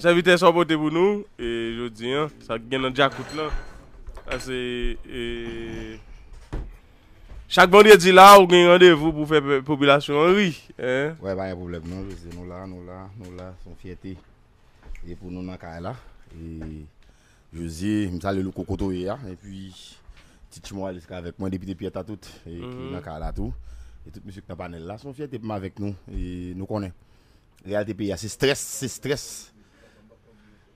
Se vitè son pote pou nou, e jò di yon, sa gen nan djakout lan. Ase, e... Chak bandye di la, ou gen yon devou pou fè populasyon ri, e? Wè, ba yon problem nan, jò zi, nou la, nou la, nou la, son fiyete. E pou nou nan ka ela, e... Jò zi, misal yon loukou koto yon, e puis... Titch mwa liska avek mwen depi depi etatout, e yon nan ka ela tout. E tout msè kna panel la, son fiyete pou mwen avek nou, e nou konen. Realté pi, yon se stres, se stres...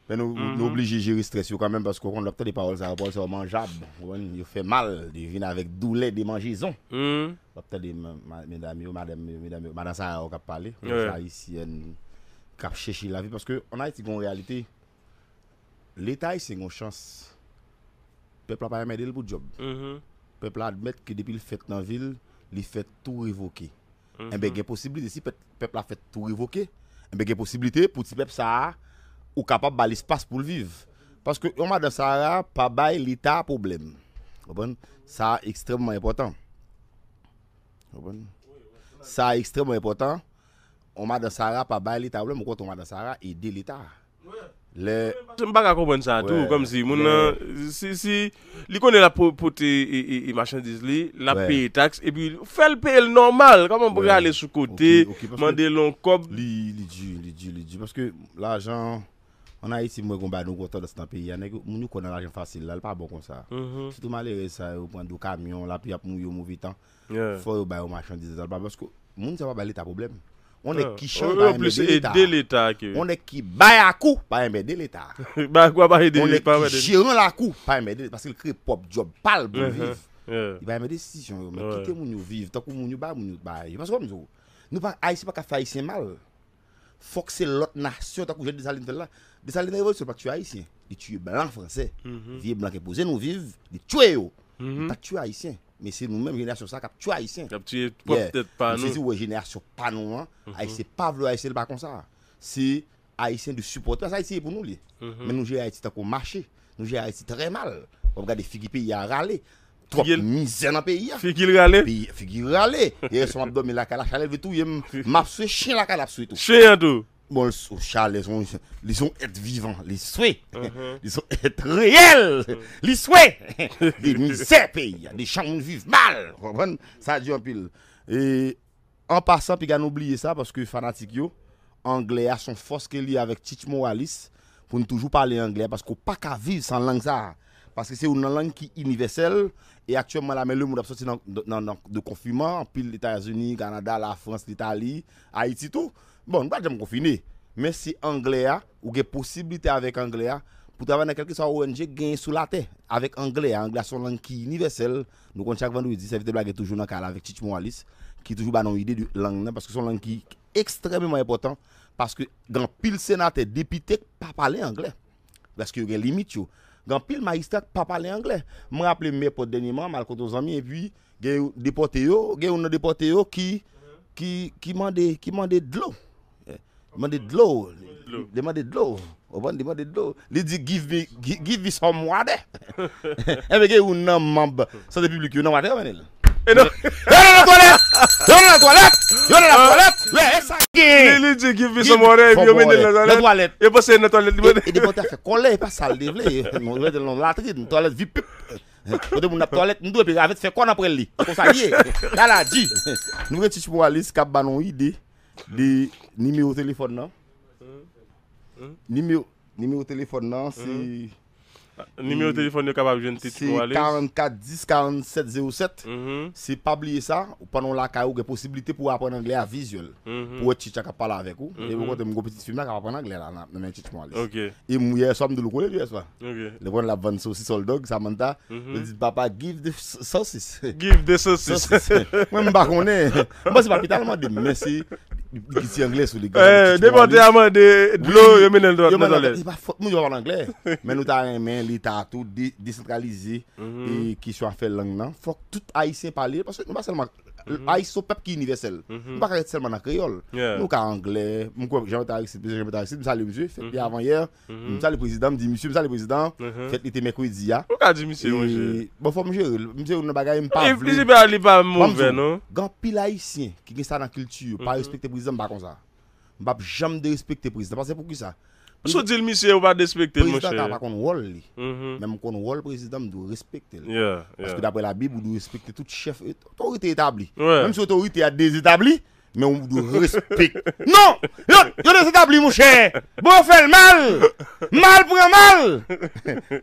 Fe nou obligye jiri stresyo kanmen Pasko kon lopte de paol sa paol sa manjab Ou en yo fe mal De vin avik doulet de manjezon Lopte de menami ou menami ou Manasa a ou kap pale Ou jan a yisi en kap cheshi la vi Paske on a iti gon realite L'e ta yisi yon chans Pep la pa yon mède l pou job Pep la admèt ki depi l fèt nan vil Li fèt tout revoke eh En begge posibilite si pep la fèt tout revoke En begge posibilite Pouti pep sa a Ou kapap ba l'ispas pou l'viv. Paske ou mada sara pa bay lita problem. Koubon? Sa ekstremman epotan. Koubon? Sa ekstremman epotan. Ou mada sara pa bay lita problem. Ou kont ou mada sara e de lita. Le... Mbaka koubon sa tou kom si. Moun nan... Si... Li konen la poti e machan diz li. La pe tax. E bi... Fèl pe el normal. Koubon pou re ale sou kote. Mande lon kop. Li... Li di, li di, li di. Paske l'ajan... On a iti mwen kon bay nou kwa to dastan pe yane, mwen yon kon nan ajen fasil la, l pa bokon sa. Sito man le re sa, yon pwanda yon kamyon, l api ap mwen yon mou vitan, fwo yon bay yon machandize tal ba. Mwen yon sewa bay leta problem. On e ki chan bay mwen de leta. On e ki bay akou, bay mwen de leta. On e ki chan lakou, bay mwen de leta. Pase yon kre pop job pal, bwen viv. Bay mwen de siti chan, mwen kite mwen yon viv, tako mwen yon bay mwen yon bay. Mwen sewa mwen zon, nou pa a yisi pa ka fay si mal. Fok se lot nas Desa li ne vo sou pa ki tue haisyen, li tue blan franse, viye blan ke pose nou viv, li tue yo, pa ki tue haisyen. Men se nou men genasyon sa kap tue haisyen. Kap tue, wè ptet panou. Mwen se zi wè genasyon panou an, haisyen pa vlo haisyen l bakon sa. Se haisyen di supporte, mas haisyen pou nou li. Men nou jè haisyen tako mache, nou jè haisyen tre mal. Wè pwede figi pe yè rale, trop mizè nan pe yè. Figi rale? Figi rale, yè son abdome lakala chanel vetou, yè mapswe, chen lakala apswe tout. Chen lakala? Les social, ils ont, ils ont être vivants, les souhaits, ils ont être réels, mm. les souhaits, des misères des gens vivent mal, ça dit un pile. Et en passant, puis oublier ça, parce que fanatique, anglais, sont force qu'il y avec Tich Morales, pour ne toujours parler anglais, parce qu'on pas qu'à vivre sans langue ça parce que c'est une langue qui est universelle. Et actuellement, la le monde sorti de confinement, pile les États-Unis, Canada, la France, l'Italie, Haïti, tout. Bon, on ne pouvons pas confiner. Mais si anglais, ou des possibilités avec anglais, pour travailler dans quelque soit ONG, gagner sous la terre. Avec anglais, anglais, c'est une langue qui est universelle. Nous, chaque vendredi, c'est blague toujours dans le avec Tich Alice, qui est toujours dans l'idée de langue, parce que c'est une langue qui est extrêmement importante, parce que dans pile ne député, pas parler anglais. Parce qu'il y a des limites. Gan pil ma yistak papa le Angle Mwen aple mè pot denye man Malkoto zami e vi Gè yon depote yo Gè yon depote yo ki Ki mande dlo Mande dlo eh, Demande dlo Ovan demande dlo Li di give me Give me some wade Mwen gè yon nan mamb Sade publik yon nan wade eh, non. Yon nan la toalet Yon nan la toalet Yon nan la toalet Wey e sa Li li di give me some orè mi yo menen lè zanè. Lè zwa lè. Ebo se yè nè toalè di manè. E, e dekote a fè kon lè, e pa sal dev lè. Mwen lè de lè non lè lè atri, mwen toalè zvip. Kote moun ap toalè, mwen dwe pè gavè te fè kon ap wè lè. Kwa sa yè. Galadji. Nou gen chich pou wale, skab banon yi de, de nime ou telefon nan. Hmm. Hmm. Nime ou telefon nan, hmm. si... Nime ou mm. telefon yo kap apjen titmou wale? Si 44 10 47 07 Si pabliye sa, ou panon la ka yo ge posibilite pou apwen angle a vizyol mhm. Pou e chicha ka pala avek ou E mwen mhm. kote mwen go pitit film la kap apwen angle la nan e titmou wale Ok E mwen mwenye swan mdou lukon le fye swan Ok Lepwen la ban sosis oldog sa manta Mwen mhm. di bapa give the sosis Give the sosis Mwen mbakone Mwen si papi talman de mesi Di ki si Angles ou li gana. De bote eh, yaman, de blou, yo menen drot. Yo menen drot. Mwen yo wap an Angles. Men nou ta yaman, li ta atou, dezentralize, mhm. ki sou an fe langman. Fok, tout a yise pali. Pase nou ba selman... Ayiso pep ki universelle Mwen pa karet selman na kreyol Mwen ou ka angle Mwen kwa jame ta reksit Mwen sa le msye Fet bi avan yer Mwen sa le prezidant Mwen di msye mwen sa le prezidant Fet ite mekwe di ya Ou ka di msye mwen jere? Mwen fò mwen jere Mwen jere mwen bagay mpa vle Mwen jere mwen bagay mpa vle non? Gan pil ayisyen Ki gen sa nan kiltur Pa respekt te prezidant mba kon sa Mwen pa jame de respekt te prezidant Pase pou ki sa? Sotil misye ou pa despektel mou chè. Prezident a pa kon wol li. Mem kon wol prezident am dou respektel. Paske dapre la bib ou dou respektel. Tout chef, otorite etabli. Mem se otorite at desetabli, men ou dou respektel. Non! Yo desetabli mou chè! Bon fèl mal! Mal pren mal!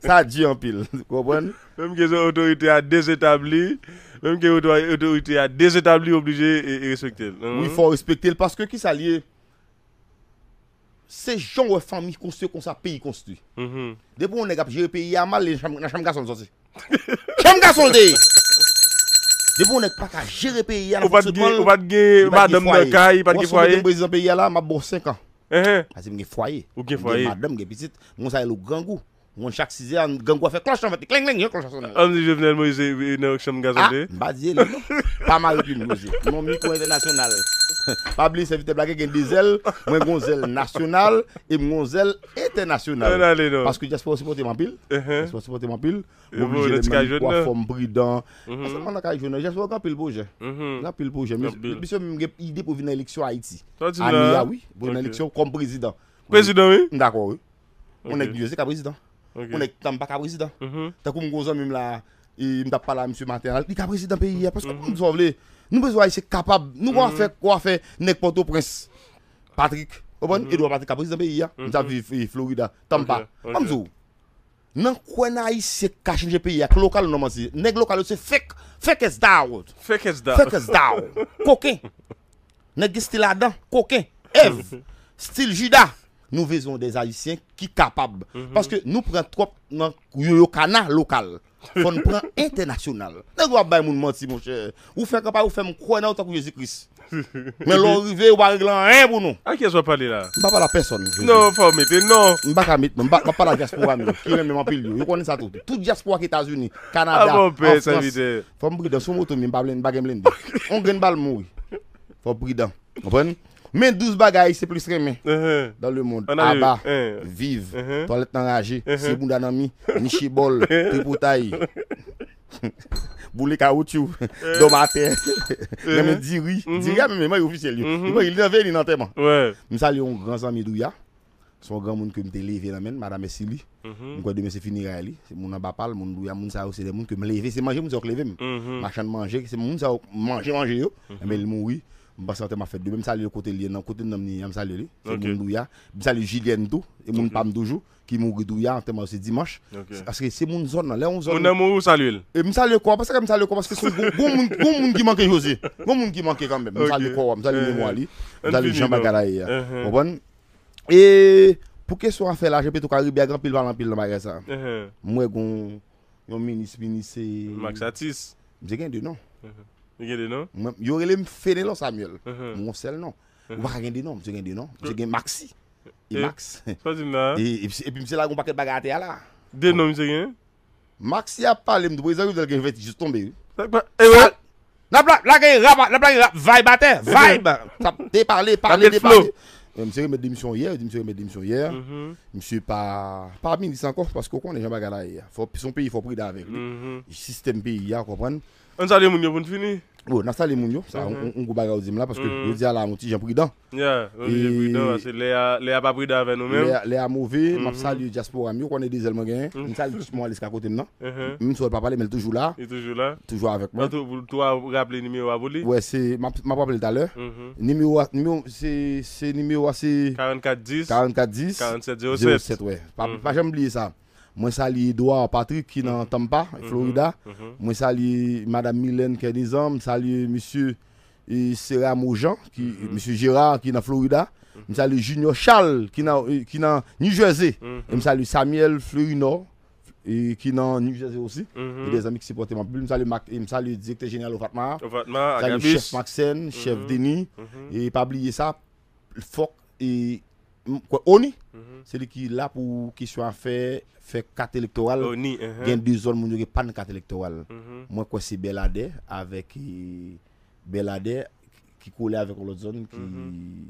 Sa di an pil. Kou ban? Mem ke se otorite at desetabli, mem ke otorite at desetabli, oblije e respektel. Ou y mhm. fò respektel paske ki sa liye. Se joun wefam mi konstiou kon sa peyi konstiou. Mhm. De pou on ek ap jere peyi ya mal, nan chanm gason zosi. Chanm gason de! De pou on ek pak a jere peyi ya nan fotsi poun. Ou pat ge madame de kay, ou pat ge fwaye. Mwen soube de bezan peyi ya la, mabou 5 an. Ase ah, mge fwaye. Ou ge fwaye. Mge madame ge pisit. Mwen sa elou gangou. Wan chak si ze an gangwa fe klos chan veti, klenk lenk, yon klos chan sen. Amdi je vnen mou yose yon ok chan mga zande. Ha, badye le. Pa mal yon mou yose. Moun mou konjete nasyonal. Pabli, se vite blake gen dizel. Moun konjete nasyonal. E moun konjete etenasyonal. Paske jaspo yon sepote mampil. Sepote mampil. Moun yon sepote mampil. Paske moun yon sepote mampil. Jaspo yon yon sepote mampil pouje. Yon sepote mampil pouje. Moun yon sepote mampil pouje. Moun Ou nek tamba kabrizi dan Takou mou gozon mim la I mdap pala msou mater al Kabrizi dan pe yia Nou bezwa yise kapab Nou wafek wafek nek poto prens Patrick Ewa pati kabrizi dan pe yia Mta vivi Florida Kwa mzou Nan kwen a yise kachinje pe yia Klo lokal noman si Nek lokal yose fek Fek ez da wot Fek ez da wot Koke Nek gistil adan Koke Ev Stil jida nous faisons des Haïtiens qui capables. Mm -hmm. Parce que nous prenons trop dans le canal local. Faut nous prendre international. Ne devons pas nous mentir, mon cher. Vous faites capable, vous faites croire en tant que Jésus-Christ. Mais l'arrivée, ou allez rien hein pour nous. À qui est parler là Je pas la personne. Non, faut mettre, non. Je ne parle pas à la diaspora, qui même en pile. Vous connaissez ça tout. Toute diaspora qui États-Unis, Canada. Ah bon, père, ça Faut me brider, son moto, je ne parle pas de On gagne balle, mourir. Faut brider. Vous comprenez Men 12 bagay se plus reme uh-huh. Dan le moun, aba, uh-huh. vive Toalet nan raje, se moun dan anmi Nishibol, pripotay Boulé kaouti ou uh-huh. Doma apè Nè men diri, mm-hmm. diri anme men mè yon fysel yon Yon ven yon nan teman Mwen salyon, ranzan mi douya Son gran moun ke mte leve nan men, mwen rame si li Mwen kwa deme se finira yon Moun anba pal, moun douya moun sa ou Se moun ke mleve, se manje moun sa ou kleve Machen manje, se moun sa ou manje manje yo Mwen mm-hmm. eh moun oui Mbasa wote ma fedou. Mbasa li yon kote liye nan kote nanm ni yon mbasa liye. Se moun nou ya. Mbasa liye Jilien Dou. E moun Pam Doujou. Ki moun gri dou ya. Wote mou se dimanche. Aske se moun zon nan. Le yon zon nan. Ou nen moun ou mbasa liye? E mbasa liye kwa. Aske mbasa liye kwa. Aske sou moun. Goun moun ki manke jose. Goun moun ki manke kambèm. Mbasa liye kwa. Mbasa liye eh, mou wali. Mbasa eh. liye Jean Bagarae ya. Eh, Mwabon. E pou kes wote a fedou la jepetou karibia gran pil valan pil nanmaga sa. Yore lem fene lan Samuel Mwen sel nan Ou baka gen den nan Mwen se gen Maxi E mwen se lagon baket baga ate a la Den nan mwen se gen Maxi e e e, a palem Dwa izan yon vel gen veti jistombe Nap lage rap Vibe ate Te parle Mwen se gen met demisyon ye Mwen se gen met demisyon ye Mwen se pa Parmin disa ankon Son peyi fopri da ave Sistem peyi ya On sa de moun yo bon fini Oh, nasali moun yo, sa mhm. on go baga ou zim la que yo di Oui, an Oui, jen pridan Ya, jen pridan, Léa a mhm. diaspora mhm. le de est toujours là suis toujours là. toujours Tu as Toujours avec moi. Tu numéro Vous c'est tout à l'heure. numéro, c'est, c'est numéro est 4410 4707 ouais pas jamais oublié ça. Moi, salue Edouard Patrick qui est dans Tampa, mhm. Florida. Moi, mhm. salue Madame Mylène qui est salue M. Salut Monsieur e, Serra Mojan, M. Mhm. Monsieur Gérard qui est dans Florida. Je salue Junior Charles qui est dans New Jersey. Je salue Samuel Florino et qui dans New Jersey aussi. Et des amis qui supportent ma bulle. Je salue le directeur général Ovatma. Ovatma, le chef Maxen, chef Denis. Et pas oublier ça, Foc et quoi, ONI, mm c'est qui est là pour qui soit faire, 4 carte électorale. Uh-huh. Il y a deux zones où il n'y a pas de carte électorale. Mhm. Moi, quoi, c'est Belade avec euh, Beladé, qui collait avec l'autre zone qui. Mhm.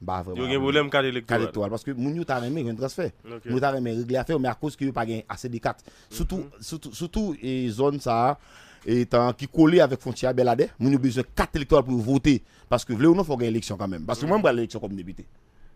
Bah, vraiment. Il y a un problème carte électorale. électorale. Parce que nous, un transfert. Nous t'a un réglé à faire, mais à cause qu'il n'y a pas assez de cartes. Surtout, mhm. surtout, surtout, qui zone ça étant qui collé avec frontière Belade, nous avons besoin de 4 électorales pour voter. Parce que vous voulez ou non, il faut gagner l'élection quand même. Parce que moi, je l'élection comme député.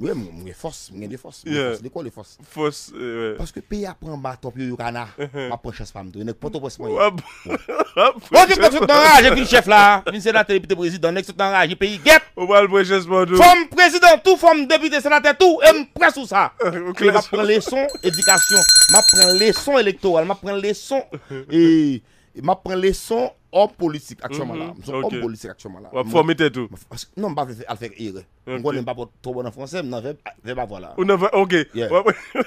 Mwen gen de fos, mwen gen de fos. Mwen gen de kwa le fos? Fos, ewe. Paske peyi apren batop yo yu kana, mwen prechez famde, yon ek pote prechez pwane. Potek kon chok nan raje, ek yon chef la. Vin senate depite brezid, donen kok nan raje, peyi get. Oman prechez pwane. Fom prezidant, tou fom depite senate, tou m prezo sa. Mwen pren leson edikasyon. Mwen pren leson elektoral. Mwen pren leson... Mwen pren leson... O polisik akchonman la. Mson o polisik akchonman la. Wap fwamite tou? Non, mbavle alfek ere. Mwagwen mbavle to bon an franse, mna veba vwa la. Ou nava, okey.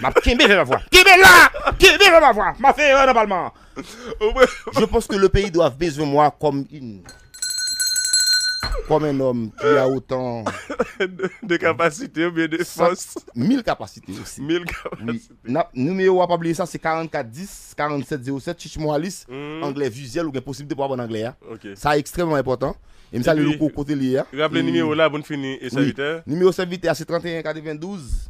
Map kime be veba vwa. Kime la! Kime bebe vwa. Mwafen ere anabalman. Je poske le peyi do avbezve mwa kom in... comme un homme qui a autant de, capacités, ou bien de force. 1000 capacités aussi. 1000 capacités. Numéro à pas oublier ça, c'est 4410 4707 Chichmo Alice, anglais visuel ou bien possibilité pour avoir apprendre anglais. Hein. Ça est extrêmement important. Et ça, le côté lié. Hein. Rappelez le numéro là, bonne fini. Et serviteur. Hein. Numéro serviteur, c'est 31 92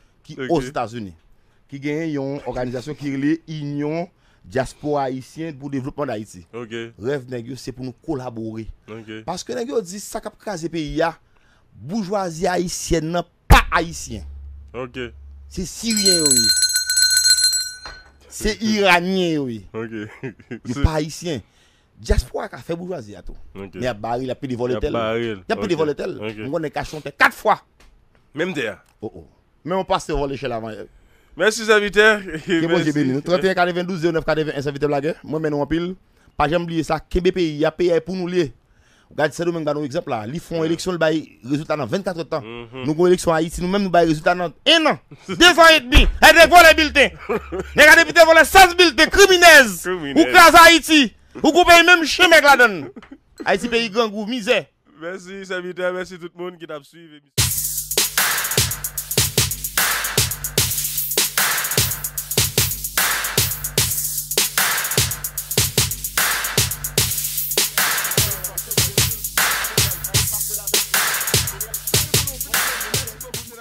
ki gen yon organizasyon ki rile inyon Diaspora Haitien pou devlopman d'Haiti rev nengyo se pou nou kolabore paske nengyo di sa kap kaze pe ya boujwazi Haitien nan pa Haitien se siryen yoy se iranien yoy di pa Haitien Diaspora ka fe boujwazi ya to yon baril, yon pedi voletel yon pedi voletel, mwen ne kachon te kat fwa mèm de ya oh,? Oh. mais on passe voler chez l'avant. Merci, serviteur. Merci. Bon, 31 92 09 81 serviteur blague. Moi, maintenant, en pile. Pas jamais oublier ça. Québec pays, il y a payé pour nous lier. Regardez ça, nous mêmes dans exemple là. Ils font mm. élection, ils résultat dans 24 ans temps. Mm-hmm. Nous avons élection à Haïti, nous même nous avons résultat dans 1 an, 2 ans et demi. Et des volés bulletins. Les députés volent 16 bulletins criminels. Ou classe Haïti. Ou qu'on paye même chez mec, Haïti, pays grand, misère. Merci, serviteur. Merci tout le monde qui t'a suivi.